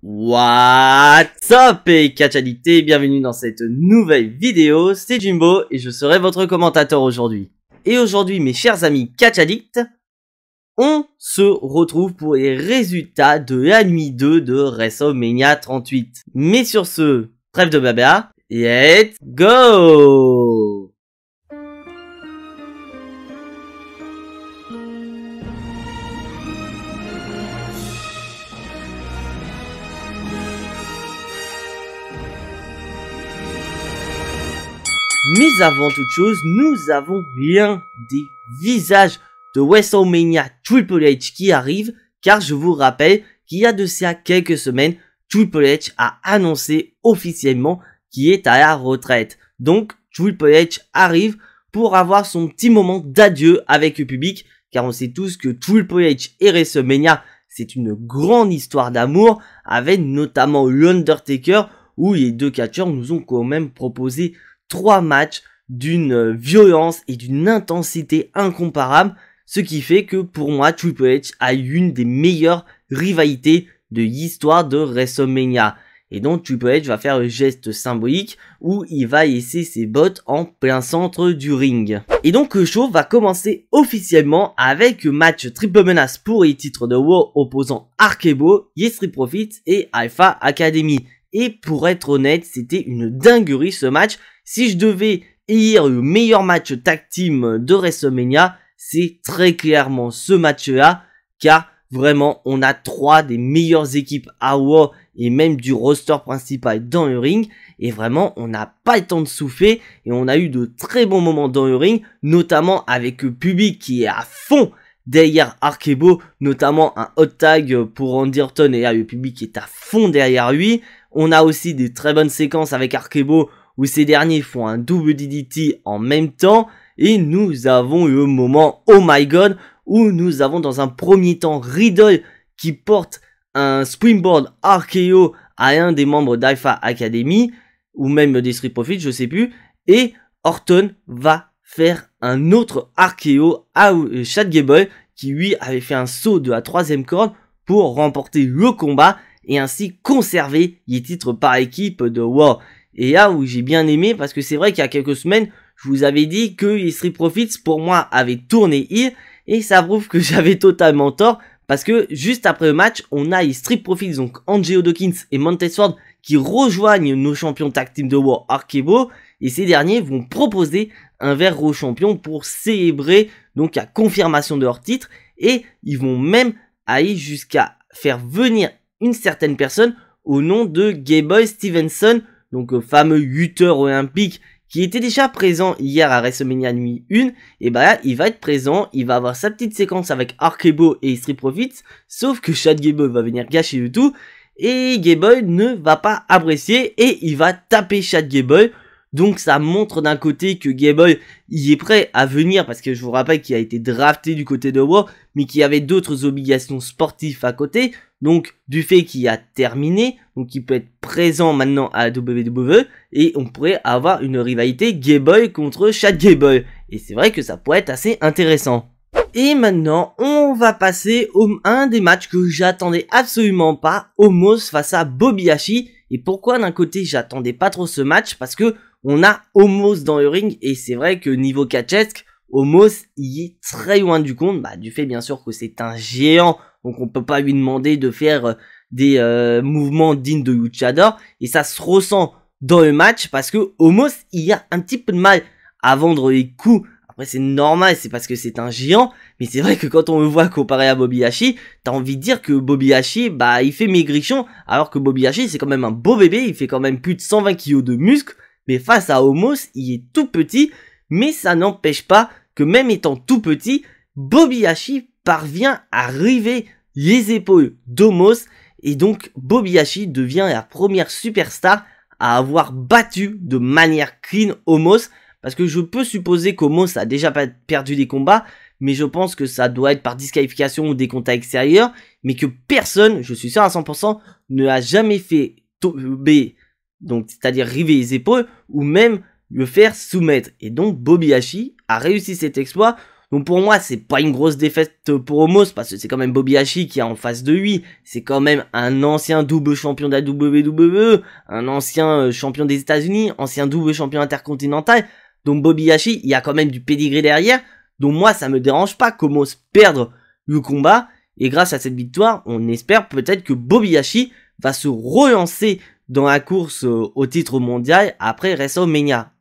What's up et et bienvenue dans cette nouvelle vidéo, c'est Jimbo et je serai votre commentateur aujourd'hui. Et aujourd'hui mes chers amis catch addict, on se retrouve pour les résultats de la nuit 2 de WrestleMania 38. Mais sur ce, trêve de baba, let's go avant toute chose, nous avons bien des visages de WrestleMania Triple H qui arrive, car je vous rappelle qu'il y a de ça quelques semaines, Triple H a annoncé officiellement qu'il est à la retraite. Donc, Triple H arrive pour avoir son petit moment d'adieu avec le public, car on sait tous que Triple H et WrestleMania, c'est une grande histoire d'amour, avec notamment l'Undertaker, où les deux catcheurs nous ont quand même proposé trois matchs d'une euh, violence et d'une intensité incomparable ce qui fait que pour moi Triple H a une des meilleures rivalités de l'histoire de WrestleMania. Et donc Triple H va faire le geste symbolique où il va laisser ses bottes en plein centre du ring. Et donc le show va commencer officiellement avec le match triple menace pour les titres de war opposant Arkebo, Yestri Profit et Alpha Academy. Et pour être honnête, c'était une dinguerie ce match si je devais élire le meilleur match tag team de WrestleMania, c'est très clairement ce match-là, car vraiment, on a trois des meilleures équipes à et même du roster principal dans le ring. Et vraiment, on n'a pas le temps de souffler et on a eu de très bons moments dans le ring, notamment avec le public qui est à fond derrière Arkebo, notamment un hot tag pour Andy Orton et le public est à fond derrière lui. On a aussi des très bonnes séquences avec Arkebo où ces derniers font un double DDT en même temps. Et nous avons eu le moment, oh my god, où nous avons dans un premier temps Riddle qui porte un springboard RKO à un des membres d'Alpha Academy, ou même des Street Profits, je sais plus, et Orton va faire un autre RKO à Chad Gable, qui lui avait fait un saut de la troisième corde pour remporter le combat et ainsi conserver les titres par équipe de War. Et là où j'ai bien aimé, parce que c'est vrai qu'il y a quelques semaines, je vous avais dit que les Street Profits, pour moi, avaient tourné hier. Et ça prouve que j'avais totalement tort. Parce que juste après le match, on a les Street Profits, donc Angelo Dawkins et Montesword qui rejoignent nos champions tag team de War Arkebo. Et ces derniers vont proposer un verre aux champions pour célébrer donc la confirmation de leur titre. Et ils vont même aller jusqu'à faire venir une certaine personne au nom de Gay Boy Stevenson, donc le euh, fameux lutteur olympique qui était déjà présent hier à WrestleMania nuit 1, et bah là, il va être présent, il va avoir sa petite séquence avec Arkebo et Street Profits, sauf que Chad Gable va venir gâcher le tout, et Gable ne va pas apprécier, et il va taper Chad Gable, donc ça montre d'un côté que Gable il est prêt à venir parce que je vous rappelle qu'il a été drafté du côté de War mais qu'il avait d'autres obligations sportives à côté. Donc, du fait qu'il a terminé, donc il peut être présent maintenant à WWE, et on pourrait avoir une rivalité Gay Boy contre Chad Gay Boy. Et c'est vrai que ça pourrait être assez intéressant. Et maintenant, on va passer au un des matchs que j'attendais absolument pas, Homos face à Bobby Lashley. Et pourquoi d'un côté j'attendais pas trop ce match Parce que on a Homos dans le ring et c'est vrai que niveau catchesque, Homos il est très loin du compte, bah, du fait bien sûr que c'est un géant, donc on peut pas lui demander de faire euh, des euh, mouvements dignes de Luchador, et ça se ressent dans le match parce que Homos il a un petit peu de mal à vendre les coups. Après c'est normal, c'est parce que c'est un géant, mais c'est vrai que quand on le voit comparé à Bobby Hashi, t'as envie de dire que Bobby Hashi, bah il fait maigrichon, alors que Bobby Hashi c'est quand même un beau bébé, il fait quand même plus de 120 kg de muscles, mais face à Homos il est tout petit, mais ça n'empêche pas que même étant tout petit, Bobby Hashi parvient à river les épaules d'Homos. et donc Bobby Hashi devient la première superstar à avoir battu de manière clean Homos. parce que je peux supposer qu'Homos a déjà perdu des combats mais je pense que ça doit être par disqualification ou des contacts extérieurs mais que personne, je suis sûr à 100%, ne a jamais fait tomber donc c'est-à-dire river les épaules ou même le faire soumettre. Et donc Bobby Hashi a réussi cet exploit. Donc pour moi, c'est pas une grosse défaite pour Homos parce que c'est quand même Bobby Hashi qui est en face de lui. C'est quand même un ancien double champion de la WWE, un ancien euh, champion des États-Unis, ancien double champion intercontinental. Donc Bobby Hashi, il y a quand même du pedigree derrière. Donc moi, ça me dérange pas Qu'Omos perde le combat. Et grâce à cette victoire, on espère peut-être que Bobby Hashi va se relancer dans la course euh, au titre mondial après WrestleMania.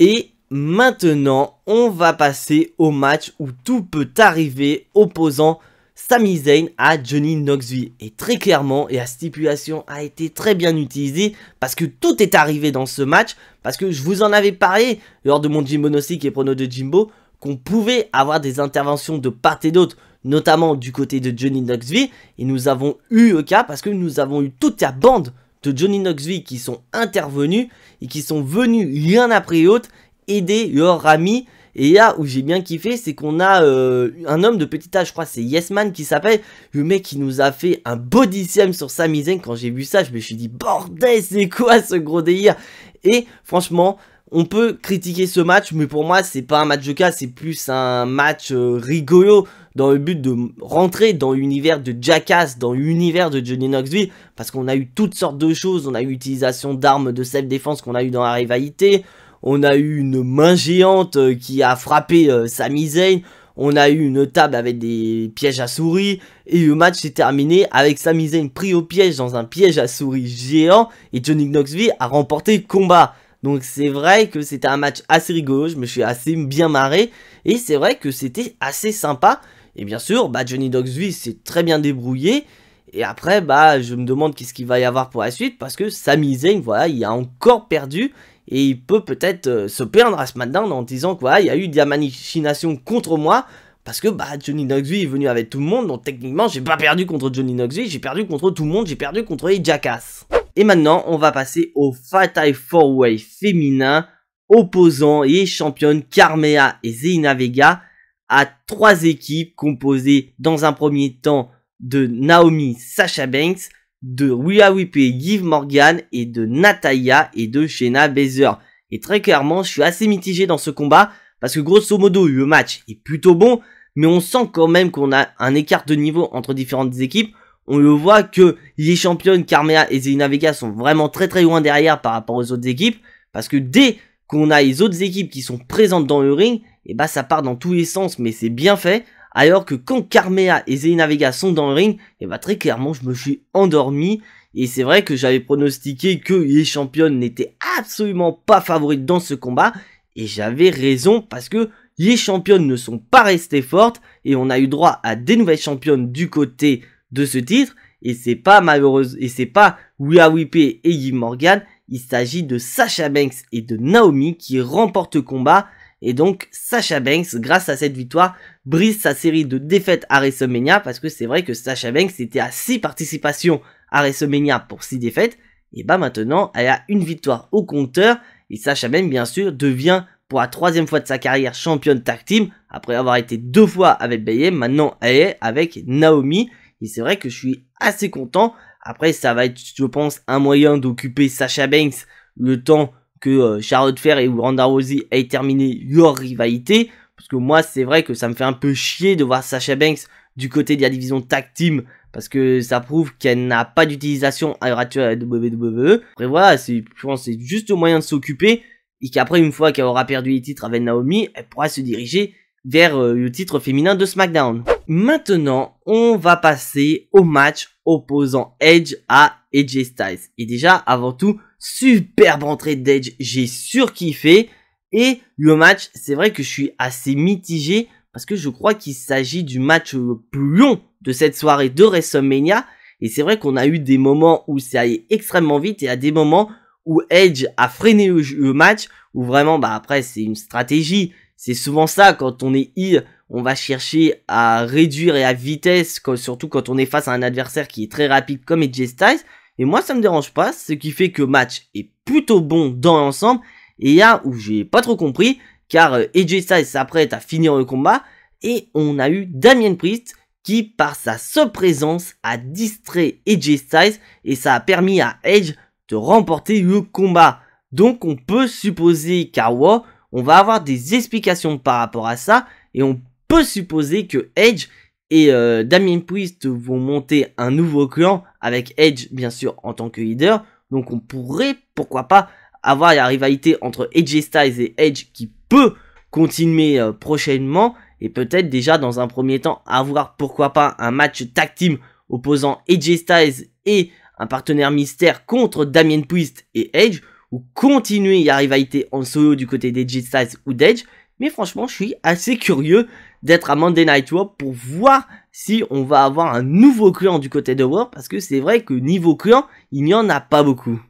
Et maintenant, on va passer au match où tout peut arriver opposant Sami Zayn à Johnny Knoxville. Et très clairement, et la stipulation a été très bien utilisée parce que tout est arrivé dans ce match. Parce que je vous en avais parlé lors de mon Jimbo qui et prono de Jimbo qu'on pouvait avoir des interventions de part et d'autre, notamment du côté de Johnny Knoxville. Et nous avons eu le cas parce que nous avons eu toute la bande de Johnny Knoxville qui sont intervenus et qui sont venus l'un après l'autre aider leur ami. Et là où j'ai bien kiffé, c'est qu'on a euh, un homme de petit âge, je crois c'est Yesman qui s'appelle, le mec qui nous a fait un body slam sur Sami Quand j'ai vu ça, je me suis dit bordel, c'est quoi ce gros délire Et franchement, on peut critiquer ce match, mais pour moi, c'est pas un match de cas, c'est plus un match euh, rigolo dans le but de rentrer dans l'univers de Jackass, dans l'univers de Johnny Knoxville, parce qu'on a eu toutes sortes de choses, on a eu l'utilisation d'armes de self-défense qu'on a eu dans la rivalité, on a eu une main géante euh, qui a frappé euh, Sami Zayn, on a eu une table avec des pièges à souris, et le match s'est terminé avec Sami Zayn pris au piège dans un piège à souris géant, et Johnny Knoxville a remporté le combat. Donc c'est vrai que c'était un match assez rigolo, je me suis assez bien marré, et c'est vrai que c'était assez sympa. Et bien sûr, bah, Johnny V s'est très bien débrouillé, et après, bah, je me demande qu'est-ce qu'il va y avoir pour la suite, parce que Sami Zayn, voilà, il a encore perdu, et il peut peut-être euh, se perdre à ce matin en disant quoi il y a eu des manichinations contre moi, parce que bah Johnny Knoxville est venu avec tout le monde, donc techniquement j'ai pas perdu contre Johnny Knoxville, j'ai perdu contre tout le monde, j'ai perdu contre les Jackass. Et maintenant, on va passer au Fatal 4-Way féminin opposant et championne Carmea et Zeina Vega à trois équipes composées dans un premier temps de Naomi Sasha Banks, de Rhea Ripley, Give Morgan et de Natalia et de Shayna Baszler. Et très clairement, je suis assez mitigé dans ce combat parce que grosso modo, le match est plutôt bon, mais on sent quand même qu'on a un écart de niveau entre différentes équipes. On le voit que les championnes Carmea et Zelina Vega sont vraiment très très loin derrière par rapport aux autres équipes, parce que dès qu'on a les autres équipes qui sont présentes dans le ring, et eh bah ben, ça part dans tous les sens, mais c'est bien fait. Alors que quand Carmea et Zelina Vega sont dans le ring, et eh bah ben, très clairement je me suis endormi. Et c'est vrai que j'avais pronostiqué que les championnes n'étaient absolument pas favorites dans ce combat. Et j'avais raison parce que les championnes ne sont pas restées fortes et on a eu droit à des nouvelles championnes du côté de ce titre et c'est pas malheureuse et c'est pas We et Yves Morgan, il s'agit de Sasha Banks et de Naomi qui remportent le combat et donc Sasha Banks grâce à cette victoire brise sa série de défaites à WrestleMania parce que c'est vrai que Sasha Banks était à 6 participations à WrestleMania pour 6 défaites et bah maintenant elle a une victoire au compteur et Sasha Banks bien sûr devient pour la troisième fois de sa carrière championne tag team, après avoir été deux fois avec Bayem. maintenant elle est avec Naomi. Et c'est vrai que je suis assez content. Après, ça va être, je pense, un moyen d'occuper Sasha Banks le temps que euh, Charlotte Flair et Ronda Rosie aient terminé leur rivalité. Parce que moi, c'est vrai que ça me fait un peu chier de voir Sasha Banks du côté de la division tag team parce que ça prouve qu'elle n'a pas d'utilisation à l'heure actuelle à la WWE. Après voilà, je pense c'est juste un moyen de s'occuper et qu'après une fois qu'elle aura perdu les titres avec Naomi, elle pourra se diriger vers euh, le titre féminin de SmackDown. Maintenant, on va passer au match opposant Edge à AJ Styles. Et déjà, avant tout, superbe entrée d'Edge, j'ai surkiffé. Et le match, c'est vrai que je suis assez mitigé parce que je crois qu'il s'agit du match le plus long de cette soirée de WrestleMania. Et c'est vrai qu'on a eu des moments où ça allait extrêmement vite et à des moments où Edge a freiné le, match, ou vraiment, bah après, c'est une stratégie. C'est souvent ça, quand on est heal, on va chercher à réduire et à vitesse, surtout quand on est face à un adversaire qui est très rapide comme Edge Styles. Et moi, ça me dérange pas, ce qui fait que match est plutôt bon dans l'ensemble. Et là où j'ai pas trop compris, car euh, Edge Styles s'apprête à finir le combat, et on a eu Damien Priest qui, par sa seule présence, a distrait AJ Styles, et ça a permis à Edge de remporter le combat. Donc on peut supposer qu'à WoW. on va avoir des explications par rapport à ça et on peut supposer que Edge et euh, Damien Priest vont monter un nouveau clan avec Edge bien sûr en tant que leader. Donc on pourrait pourquoi pas avoir la rivalité entre Edge Styles et Edge qui peut continuer euh, prochainement et peut-être déjà dans un premier temps avoir pourquoi pas un match tag team opposant Edge Styles et un partenaire mystère contre Damien Priest et Edge, ou continuer à rivalité en solo du côté des g ou d'Edge, mais franchement, je suis assez curieux d'être à Monday Night War pour voir si on va avoir un nouveau client du côté de War parce que c'est vrai que niveau client il n'y en a pas beaucoup.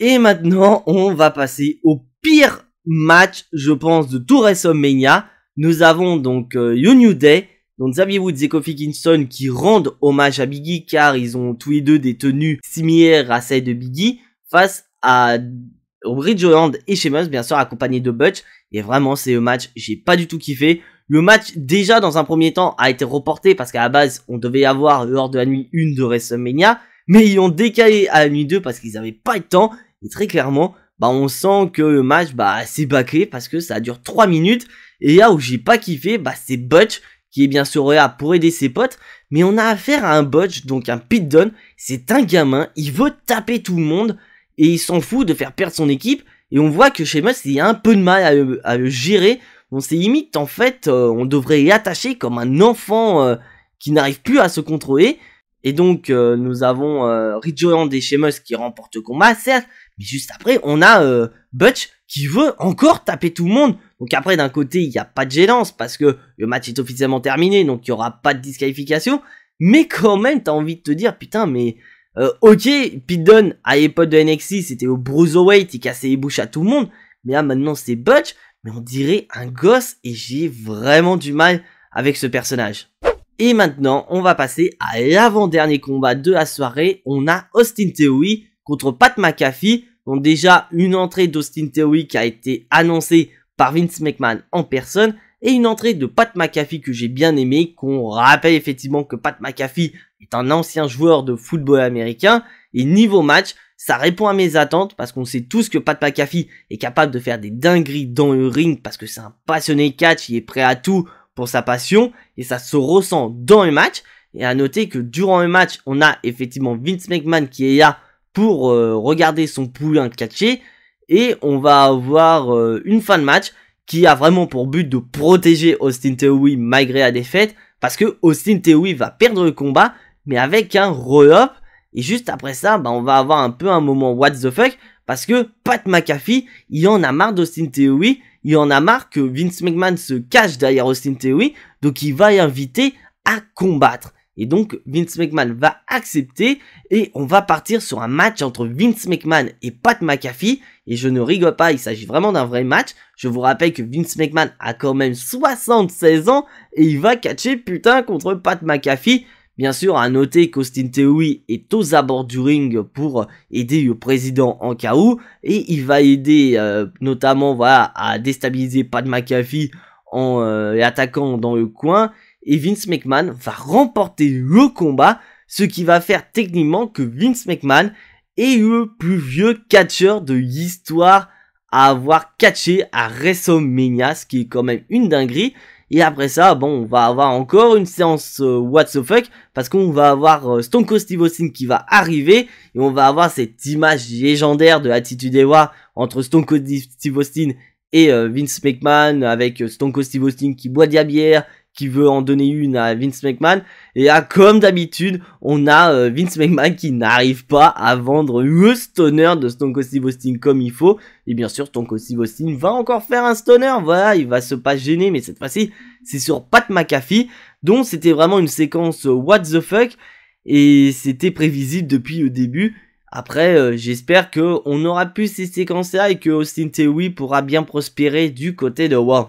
Et maintenant, on va passer au pire match, je pense, de tout WrestleMania. Nous avons donc euh, You New Day donc Xavier Woods et Kofi Kingston qui rendent hommage à Biggie car ils ont tous les deux des tenues similaires à celles de Biggie face à Bridge Holland et Sheamus bien sûr accompagné de Butch et vraiment c'est le match j'ai pas du tout kiffé le match déjà dans un premier temps a été reporté parce qu'à la base on devait avoir lors de la nuit 1 de WrestleMania mais ils ont décalé à la nuit 2 parce qu'ils n'avaient pas le temps et très clairement bah on sent que le match bah c'est bâclé parce que ça dure 3 minutes et là où j'ai pas kiffé bah c'est Butch qui est bien sûr là pour aider ses potes, mais on a affaire à un botch, donc un pit c'est un gamin, il veut taper tout le monde, et il s'en fout de faire perdre son équipe, et on voit que Sheamus il a un peu de mal à le, gérer, on s'est limite en fait, euh, on devrait l'attacher comme un enfant euh, qui n'arrive plus à se contrôler, et donc euh, nous avons euh, des et Sheamus qui remportent le combat, certes, mais juste après on a Butch qui veut encore taper tout le monde. Donc après, d'un côté, il n'y a pas de gênance parce que le match est officiellement terminé, donc il n'y aura pas de disqualification. Mais quand même, t'as envie de te dire, putain, mais euh, ok, Pete Dunne, à l'époque de NXT, c'était au Bruiserweight, il cassait les bouches à tout le monde. Mais là, maintenant, c'est Butch, mais on dirait un gosse et j'ai vraiment du mal avec ce personnage. Et maintenant, on va passer à l'avant-dernier combat de la soirée. On a Austin Theory contre Pat McAfee donc déjà une entrée d'Austin Theory qui a été annoncée par Vince McMahon en personne et une entrée de Pat McAfee que j'ai bien aimé, qu'on rappelle effectivement que Pat McAfee est un ancien joueur de football américain et niveau match, ça répond à mes attentes parce qu'on sait tous que Pat McAfee est capable de faire des dingueries dans le ring parce que c'est un passionné catch, il est prêt à tout pour sa passion et ça se ressent dans le match. Et à noter que durant le match, on a effectivement Vince McMahon qui est là pour euh, regarder son poulain caché et on va avoir euh, une fin de match qui a vraiment pour but de protéger Austin Theory malgré la défaite parce que Austin Theory va perdre le combat mais avec un re up et juste après ça bah, on va avoir un peu un moment what the fuck parce que Pat McAfee il en a marre d'Austin Theory il en a marre que Vince McMahon se cache derrière Austin Theory donc il va l'inviter à combattre et donc Vince McMahon va accepter et on va partir sur un match entre Vince McMahon et Pat McAfee. Et je ne rigole pas, il s'agit vraiment d'un vrai match. Je vous rappelle que Vince McMahon a quand même 76 ans et il va catcher putain contre Pat McAfee. Bien sûr, à noter qu'Austin Theory est aux abords du ring pour aider le président en cas où, et il va aider euh, notamment voilà, à déstabiliser Pat McAfee en euh, attaquant dans le coin, et Vince McMahon va remporter le combat, ce qui va faire techniquement que Vince McMahon est le plus vieux catcheur de l'histoire à avoir catché à WrestleMania, ce qui est quand même une dinguerie. Et après ça, bon, on va avoir encore une séance euh, what the fuck parce qu'on va avoir Stonko euh, Stone Cold Steve Austin qui va arriver et on va avoir cette image légendaire de Attitude Ewa. entre Stone Cold Steve Austin et euh, Vince McMahon avec Stone Cold Steve Austin qui boit de la bière qui veut en donner une à Vince McMahon. Et là, comme d'habitude, on a euh, Vince McMahon qui n'arrive pas à vendre le stoner de Stone Cold Steve comme il faut. Et bien sûr, Stone Cold Steve va encore faire un stoner. Voilà, il va se pas gêner, mais cette fois-ci, c'est sur Pat McAfee. Donc, c'était vraiment une séquence euh, what the fuck. Et c'était prévisible depuis le début. Après, euh, j'espère que on aura pu ces séquences-là et que Austin Tewi pourra bien prospérer du côté de WoW.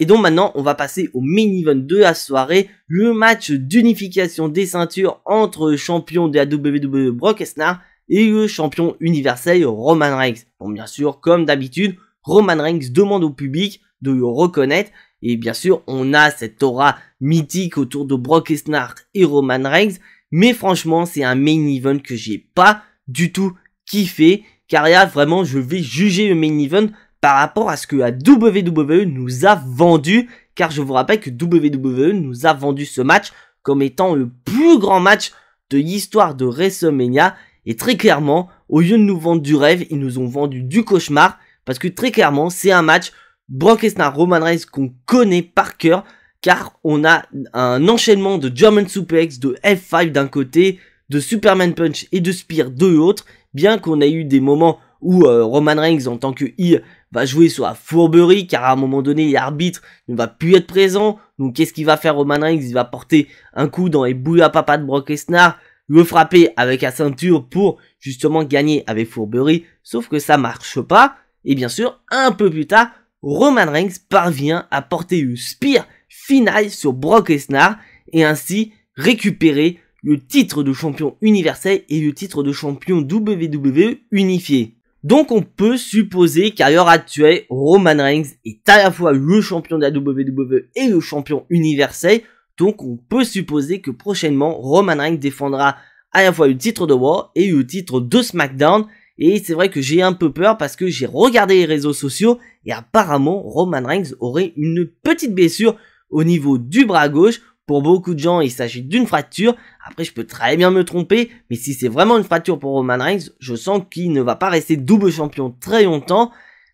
Et donc maintenant, on va passer au main event de la soirée, le match d'unification des ceintures entre le champion de la WWE Brock Lesnar et le champion universel Roman Reigns. Bon, bien sûr, comme d'habitude, Roman Reigns demande au public de le reconnaître. Et bien sûr, on a cette aura mythique autour de Brock Lesnar et Roman Reigns. Mais franchement, c'est un main event que j'ai pas du tout kiffé. Car là, vraiment, je vais juger le main event par rapport à ce que WWE nous a vendu, car je vous rappelle que WWE nous a vendu ce match comme étant le plus grand match de l'histoire de WrestleMania, et très clairement, au lieu de nous vendre du rêve, ils nous ont vendu du cauchemar, parce que très clairement, c'est un match Brock Lesnar, Roman Reigns qu'on connaît par cœur, car on a un enchaînement de German Suplex, de F5 d'un côté, de Superman Punch et de Spear de l'autre, bien qu'on ait eu des moments où euh, Roman Reigns en tant que I va jouer sur la fourberie car à un moment donné l'arbitre ne va plus être présent. Donc qu'est-ce qu'il va faire Roman Reigns Il va porter un coup dans les boules à papa de Brock Lesnar, le frapper avec la ceinture pour justement gagner avec fourberie. Sauf que ça marche pas. Et bien sûr, un peu plus tard, Roman Reigns parvient à porter une spear finale sur Brock Lesnar et ainsi récupérer le titre de champion universel et le titre de champion WWE unifié. Donc on peut supposer qu'à l'heure actuelle, Roman Reigns est à la fois le champion de la WWE et le champion universel. Donc on peut supposer que prochainement, Roman Reigns défendra à la fois le titre de War et le titre de SmackDown. Et c'est vrai que j'ai un peu peur parce que j'ai regardé les réseaux sociaux et apparemment Roman Reigns aurait une petite blessure au niveau du bras gauche. Pour beaucoup de gens, il s'agit d'une fracture. Après, je peux très bien me tromper, mais si c'est vraiment une fracture pour Roman Reigns, je sens qu'il ne va pas rester double champion très longtemps.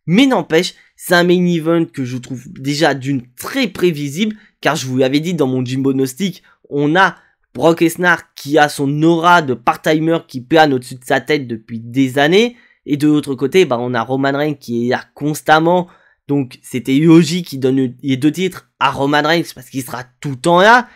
Mais n'empêche, c'est un main event que je trouve déjà d'une très prévisible, car je vous l'avais dit dans mon Jimbo Gnostic, on a Brock Lesnar qui a son aura de part-timer qui plane au-dessus de sa tête depuis des années, et de l'autre côté, bah, on a Roman Reigns qui est là constamment, donc c'était Yoji qui donne les deux titres à Roman Reigns parce qu'il sera tout le temps là.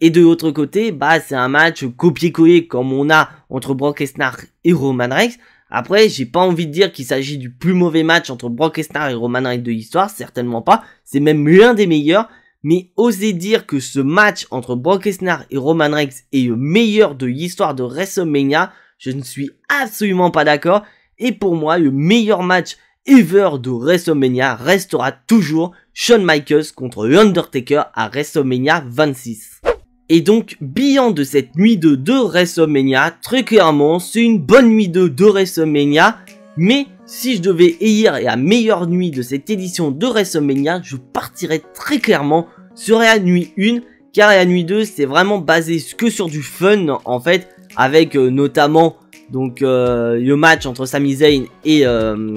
Et de l'autre côté, bah c'est un match copier collé comme on a entre Brock Lesnar et Roman Reigns. Après, j'ai pas envie de dire qu'il s'agit du plus mauvais match entre Brock Lesnar et Roman Reigns de l'histoire, certainement pas. C'est même l'un des meilleurs. Mais oser dire que ce match entre Brock Lesnar et Roman Reigns est le meilleur de l'histoire de WrestleMania, je ne suis absolument pas d'accord. Et pour moi, le meilleur match ever de WrestleMania restera toujours Shawn Michaels contre Undertaker à WrestleMania 26. Et donc, bilan de cette nuit 2 de WrestleMania, très clairement, c'est une bonne nuit 2 de WrestleMania, mais si je devais élire la meilleure nuit de cette édition de WrestleMania, je partirais très clairement sur la nuit 1, car la nuit 2, c'est vraiment basé que sur du fun, en fait, avec euh, notamment donc euh, le match entre Sami Zayn et, euh,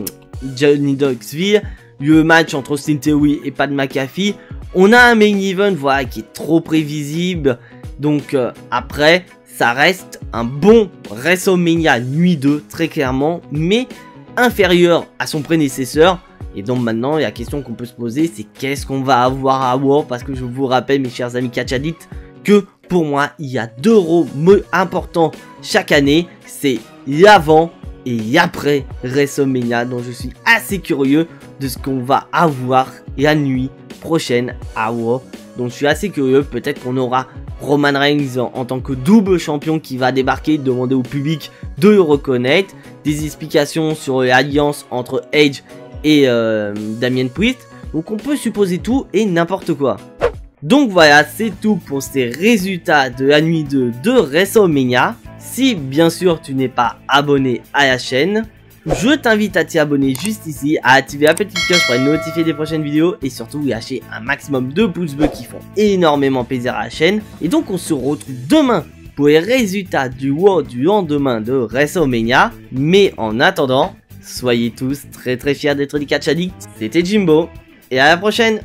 Johnny Dogsville, le match entre Austin et Pat McAfee. On a un main event qui est trop prévisible. Donc euh, après, ça reste un bon WrestleMania nuit 2, très clairement, mais inférieur à son prédécesseur. Et donc maintenant, la question qu'on peut se poser, c'est qu'est-ce qu'on va avoir à War Parce que je vous rappelle, mes chers amis Kachadit, que pour moi, il y a deux rôles importants chaque année. C'est l'avant et après WrestleMania. dont je suis assez curieux de ce qu'on va avoir la nuit prochaine à War. Donc je suis assez curieux, peut-être qu'on aura Roman Reigns en, tant que double champion qui va débarquer, demander au public de le reconnaître, des explications sur l'alliance entre Edge et euh, Damien Priest. Donc on peut supposer tout et n'importe quoi. Donc voilà, c'est tout pour ces résultats de la nuit 2 de WrestleMania. Si bien sûr tu n'es pas abonné à la chaîne, je t'invite à t'y abonner juste ici, à activer la petite cloche pour être notifié des prochaines vidéos et surtout acheter un maximum de pouces bleus qui font énormément plaisir à la chaîne. Et donc on se retrouve demain pour les résultats du WoW du lendemain de WrestleMania. Mais en attendant, soyez tous très très fiers d'être des catch addicts. C'était Jimbo et à la prochaine